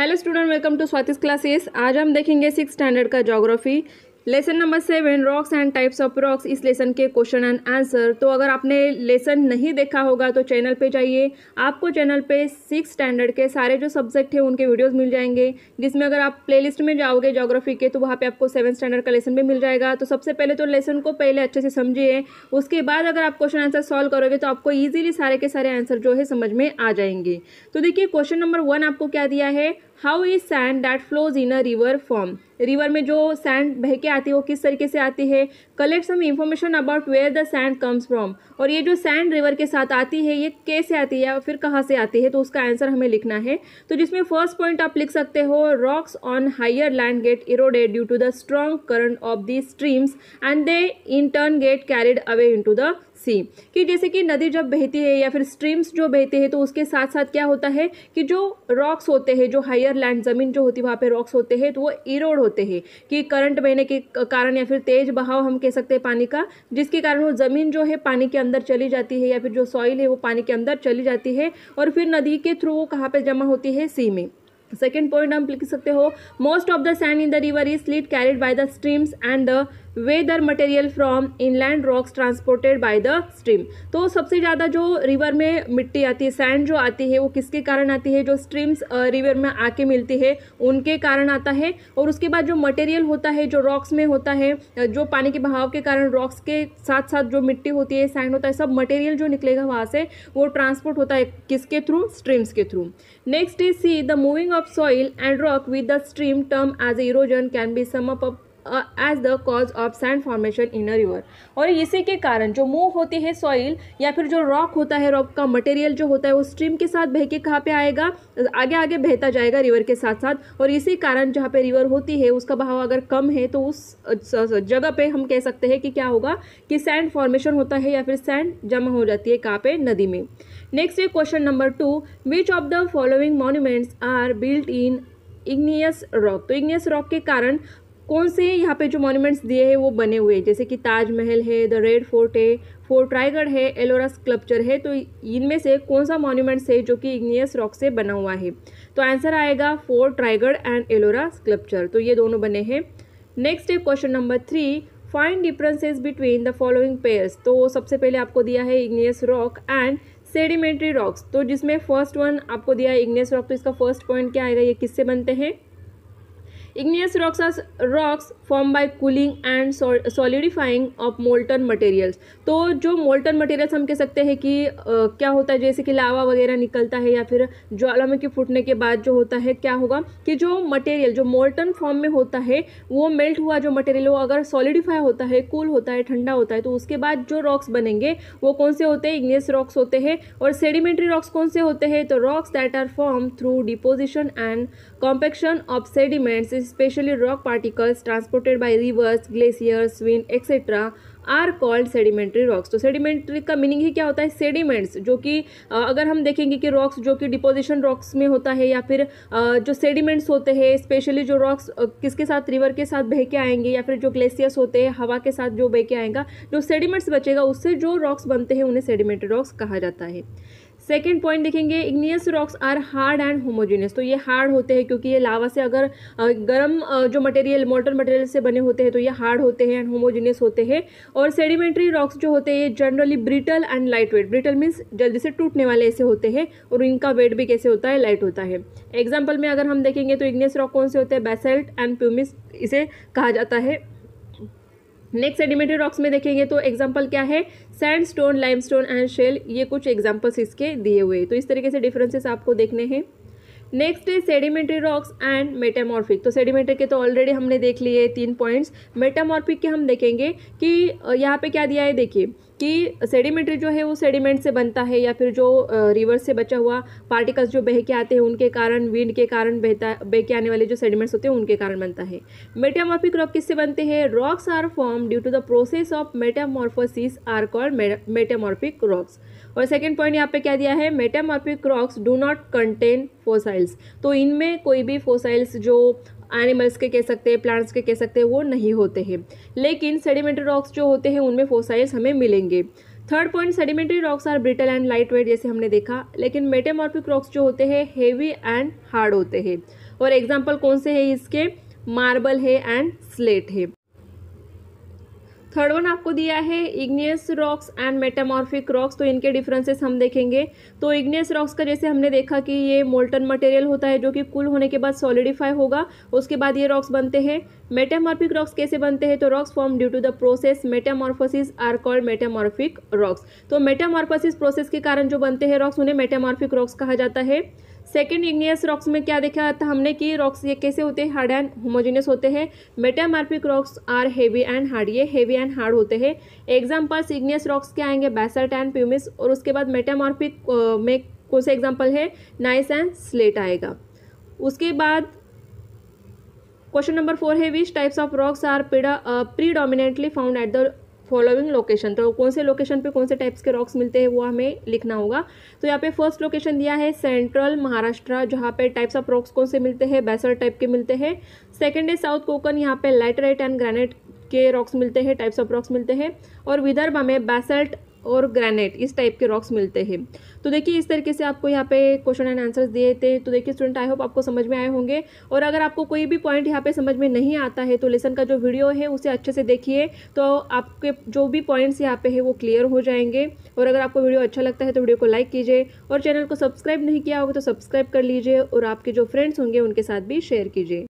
Hello student welcome to Swati's classes आज हम देखेंगे सिक्स स्टैंडर्ड का geography lesson number seven rocks and types of rocks इस lesson के क्वेश्चन एंड आंसर तो अगर आपने लेसन नहीं देखा होगा तो चैनल पे जाइए आपको चैनल पे सिक्स स्टैंडर्ड के सारे जो सब्जेक्ट हैं उनके वीडियोस मिल जाएंगे जिसमें अगर आप प्लेलिस्ट में जाओगे जोग्राफी के तो वहाँ पे आपको सेवन स्टैंडर्ड का लेसन भी मिल जाएगा तो सबसे पहले तो लेसन को पहले अच्छे से समझिए उसके बाद अगर आप क्वेश्चन आंसर सॉल्व करोगे तो आपको ईजिली सारे के सारे आंसर जो है समझ में आ जाएंगे तो देखिए क्वेश्चन नंबर वन आपको क्या दिया है how is sand that flows in a river form river में जो सैंड बह के आती है वो किस तरीके से आती है collect some information about where the sand comes from और ये जो सैंड रिवर के साथ आती है ये कैसे आती है या फिर कहाँ से आती है तो उसका आंसर हमें लिखना है तो जिसमें फर्स्ट पॉइंट आप लिख सकते हो rocks on higher land get eroded due to the strong current of the streams and they in turn get carried away into the sea कि जैसे कि नदी जब बहती है या फिर स्ट्रीम्स जो बहते हैं तो उसके साथ साथ क्या होता है कि जो रॉक्स होते हैं जो हायर लैंड ज़मीन जो होती है वहाँ पे रॉक्स होते हैं तो वो इरोड होते हैं कि करंट बहने के कारण या फिर तेज बहाव हम कह सकते हैं पानी का जिसके कारण वो ज़मीन जो है पानी के अंदर चली जाती है या फिर जो सॉइल है वो पानी के अंदर चली जाती है और फिर नदी के थ्रू वो कहाँ पर जमा होती है सी में सेकेंड पॉइंट हम लिख सकते हो most of the sand in the river is lead carried by the streams and the weather material from inland rocks transported by the stream तो सबसे ज़्यादा जो रिवर में मिट्टी आती है सैंड जो आती है वो किसके कारण आती है जो स्ट्रीम्स रिवर में आके मिलती है उनके कारण आता है और उसके बाद जो मटेरियल होता है जो रॉक्स में होता है जो पानी के बहाव के कारण रॉक्स के साथ साथ जो मिट्टी होती है सैंड होता है सब मटेरियल जो निकलेगा वहाँ से वो ट्रांसपोर्ट होता है किसके थ्रू स्ट्रीम्स के through next is see the moving of soil and rock with the stream term as erosion can be sum up as the cause of sand formation in a river और इसी के कारण जो move होती है soil या फिर जो रॉक होता है रॉक का मटेरियल जो होता है वो स्ट्रीम के साथ बह के कहाँ पे आएगा आगे आगे बहता जाएगा रिवर के साथ साथ और इसी कारण जहाँ पे रिवर होती है उसका बहाव अगर कम है तो उस जगह पे हम कह सकते हैं कि क्या होगा कि सैंड फॉर्मेशन होता है या फिर सैंड जमा हो जाती है कहाँ पे नदी में नेक्स्ट है question number two which of the following monuments are built in igneous rock तो इग्नियस रॉक के कारण कौन से यहाँ पे जो मॉन्यूमेंट्स दिए हैं वो बने हुए हैं जैसे कि ताजमहल है द रेड फोर्ट है फोर्ट रायगढ़ है एलोरा स्कल्पचर है तो इनमें से कौन सा मॉन्यूमेंट्स है जो कि इग्नियस रॉक से बना हुआ है तो आंसर आएगा fort Raigad and Ellora sculpture तो ये दोनों बने हैं नेक्स्ट है question number three find differences between the following pairs तो सबसे पहले आपको दिया है igneous rock and sedimentary rocks तो जिसमें फर्स्ट वन आपको दिया है इग्नियस रॉक तो इसका फर्स्ट पॉइंट क्या आएगा ये किससे बनते हैं Igneous rocks are rocks formed by cooling and solidifying of molten materials. तो जो molten materials हम कह सकते हैं कि आ, क्या होता है जैसे कि लावा वगैरह निकलता है या फिर ज्वालामुखी फूटने के बाद जो होता है क्या होगा कि जो मटेरियल जो मोल्टन फॉर्म में होता है वो मेल्ट हुआ जो मटेरियल वो अगर सॉलिडिफाई होता है कूल होता है ठंडा होता है तो उसके बाद जो रॉक्स बनेंगे वो कौन से होते हैं इग्नियस रॉक्स होते हैं और सेडिमेंट्री रॉक्स कौन से होते हैं तो rocks that are form through deposition and compaction of sediments especially rock particles transported by rivers, glaciers, wind, etc. Are called sedimentary rocks तो सेडिमेंट्री का मीनिंग ही क्या होता है सेडिमेंट्स जो कि अगर हम देखेंगे कि रॉक्स जो कि डिपोजिशन रॉक्स में होता है या फिर जो सेडिमेंट्स होते हैं स्पेशली जो रॉक्स किसके साथ रिवर के साथ बह के आएंगे या फिर जो ग्लेशियर्स होते हैं हवा के साथ जो बह के आएगा जो सेडिमेंट्स बचेगा उससे जो रॉक्स बनते हैं उन्हें सेडिमेंट्री रॉक्स कहा जाता है सेकेंड पॉइंट देखेंगे igneous rocks are hard and homogeneous तो ये हार्ड होते हैं क्योंकि ये लावा से अगर गर्म जो मटेरियल मोटर मटेरियल से बने होते हैं तो ये हार्ड होते हैं एंड होमोजीनियस होते हैं और सेडिमेंट्री रॉक्स जो होते हैं ये generally brittle and light weight brittle means जल्दी से टूटने वाले ऐसे होते हैं और इनका वेट भी कैसे होता है लाइट होता है एग्जाम्पल में अगर हम देखेंगे तो इग्नियस रॉक कौन से होते हैं बेसल्ट एंड प्यूमिस इसे कहा जाता है नेक्स्ट सेडिमेंट्री रॉक्स में देखेंगे तो एग्जाम्पल क्या है sandstone limestone and shale ये कुछ एग्जाम्पल्स इसके दिए हुए तो इस तरीके से डिफरेंसेस आपको देखने हैं नेक्स्ट है सेडिमेंट्री रॉक्स एंड मेटामॉर्फिक तो सेडिमेंट्री के तो ऑलरेडी हमने देख लिए तीन पॉइंट्स मेटामॉर्फिक के हम देखेंगे कि यहाँ पे क्या दिया है देखिए कि सेडिमेंट्री जो है वो सेडिमेंट से बनता है या फिर जो रिवर्स से बचा हुआ पार्टिकल्स जो बह के आते हैं उनके कारण विंड के कारण बहता बह के आने वाले जो सेडिमेंट्स होते हैं उनके कारण बनता है मेटामॉर्फिक रॉक किससे बनते हैं rocks are form due to the process of metamorphosis are called metamorphic rocks और सेकेंड पॉइंट यहाँ पे क्या दिया है metamorphic rocks do not contain fossils तो इनमें कोई भी फोसाइल्स जो एनिमल्स के कह सकते हैं प्लांट्स के कह सकते हैं वो नहीं होते हैं लेकिन सेडिमेंट्री रॉक्स जो होते हैं उनमें फोसाइल्स हमें मिलेंगे third point sedimentary rocks are brittle and light weight जैसे हमने देखा लेकिन मेटेमॉर्फिक रॉक्स जो होते हैं हेवी एंड हार्ड होते हैं और एग्जाम्पल कौन से है इसके मार्बल है एंड स्लेट है थर्ड वन आपको दिया है igneous rocks and metamorphic rocks तो इनके डिफरेंसेस हम देखेंगे तो इग्नियस रॉक्स का जैसे हमने देखा कि ये मोल्टन मटेरियल होता है जो कि कुल होने के बाद सॉलिडिफाई होगा उसके बाद ये रॉक्स बनते हैं मेटामॉर्फिक रॉक्स कैसे बनते हैं तो rocks form due to the process metamorphosis are called metamorphic rocks तो मेटामॉर्फोसिस प्रोसेस के कारण जो बनते हैं रॉक्स उन्हें मेटामॉर्फिक रॉक्स कहा जाता है सेकेंड इग्नियस रॉक्स में क्या देखा था हमने कि रॉक्स ये कैसे होते हैं हार्ड एंड होमोजीनियस होते हैं metamorphic rocks are heavy and hard ये हेवी एंड हार्ड होते हैं एग्जाम्पल्स इग्नियस रॉक्स के आएंगे बैसल्ट एंड प्यूमिस और उसके बाद मेटामार्फिक में कौन सा एग्जाम्पल है नाइस एंड स्लेट आएगा उसके बाद क्वेश्चन नंबर फोर है which types of rocks are predominantly found at the following location तो कौन से लोकेशन पे कौन से टाइप्स के रॉक्स मिलते हैं वो हमें लिखना होगा तो यहाँ पे फर्स्ट लोकेशन दिया है सेंट्रल महाराष्ट्र जहाँ पे टाइप्स ऑफ रॉक्स कौन से मिलते हैं बैसर टाइप के मिलते हैं सेकेंड है साउथ कोकन यहाँ पे राइट एंड ग्रेनेट के रॉक्स मिलते हैं टाइप्स ऑफ रॉक्स मिलते हैं और विदर्भ में बेसल्ट और ग्रेनाइट इस टाइप के रॉक्स मिलते हैं तो देखिए इस तरीके से आपको यहाँ पे क्वेश्चन एंड आंसर्स दिए थे तो देखिए स्टूडेंट आई होप आपको समझ में आए होंगे और अगर आपको कोई भी पॉइंट यहाँ पे समझ में नहीं आता है तो लेसन का जो वीडियो है उसे अच्छे से देखिए तो आपके जो भी पॉइंट्स यहाँ पे है वो क्लियर हो जाएंगे और अगर आपको वीडियो अच्छा लगता है तो वीडियो को लाइक कीजिए और चैनल को सब्सक्राइब नहीं किया होगा तो सब्सक्राइब कर लीजिए और आपके जो फ्रेंड्स होंगे उनके साथ भी शेयर कीजिए